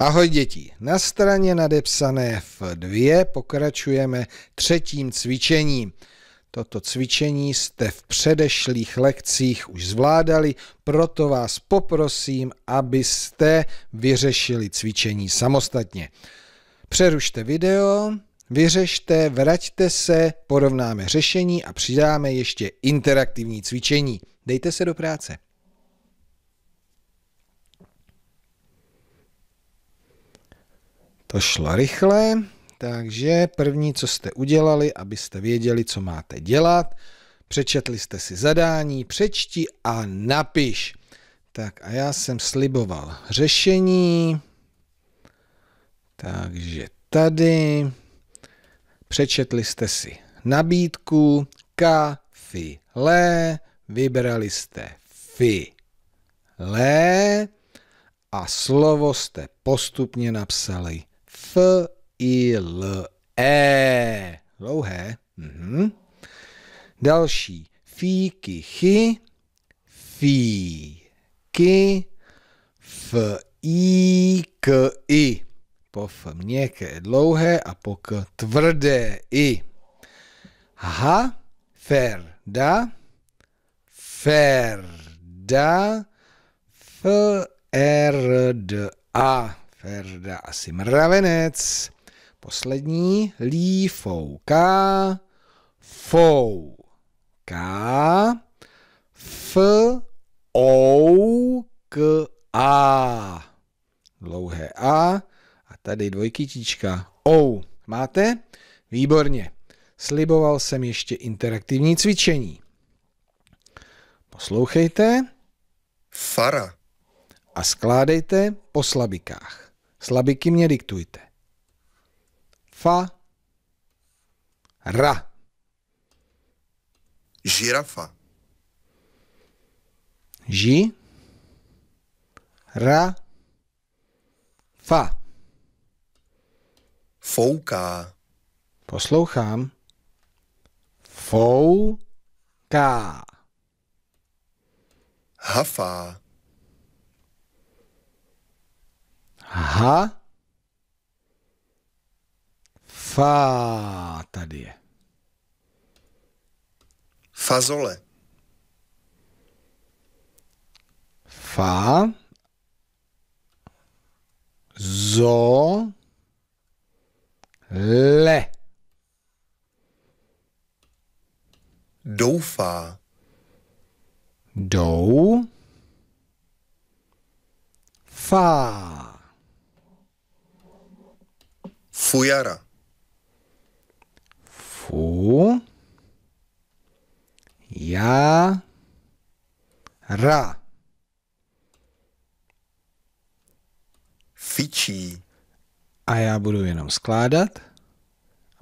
Ahoj děti, na straně nadepsané v dvě pokračujeme třetím cvičením. Toto cvičení jste v předešlých lekcích už zvládali, proto vás poprosím, abyste vyřešili cvičení samostatně. Přerušte video, vyřešte, vraťte se, porovnáme řešení a přidáme ještě interaktivní cvičení. Dejte se do práce. to šlo rychle, takže první, co jste udělali, abyste věděli, co máte dělat, přečetli jste si zadání, přečti a napiš. Tak a já jsem sliboval řešení, takže tady přečetli jste si nabídku, kafile, vybrali jste file a slovo jste postupně napsali F, I, L, E. Dlouhé. Mhm. Další. ki, chy. ki. F, I, K, I. Po F měkké dlouhé a po K tvrdé I. Ha, Fer, da. f, r, d, a. Verda asi mravenec. Poslední. Lí fouká. Fouká. F. O. K. A. Dlouhé A. A tady dvojkytička. O. Máte? Výborně. Sliboval jsem ještě interaktivní cvičení. Poslouchejte. Fara. A skládejte po slabikách. Slabiky mě diktujte. Fa. Ra. Žirafa. Ži. Ra. Fa. Fouká. Poslouchám. Fouká. Hafa. Ra. Fá. Tady Fazole. Fá. Zo. Le. Doufá. Dou. Fá. Fujara. Fu. Ja. Ra. Fičí. A já budu jenom skládat.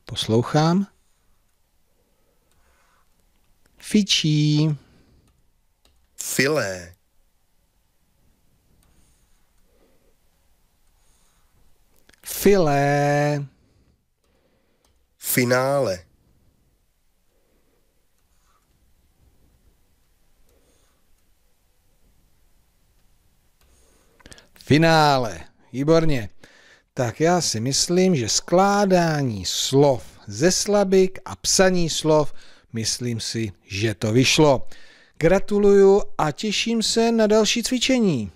Poslouchám. Fičí. Filé. Filé. Finále. Finále. Výborně. Tak já si myslím, že skládání slov ze slabik a psaní slov, myslím si, že to vyšlo. Gratuluju a těším se na další cvičení.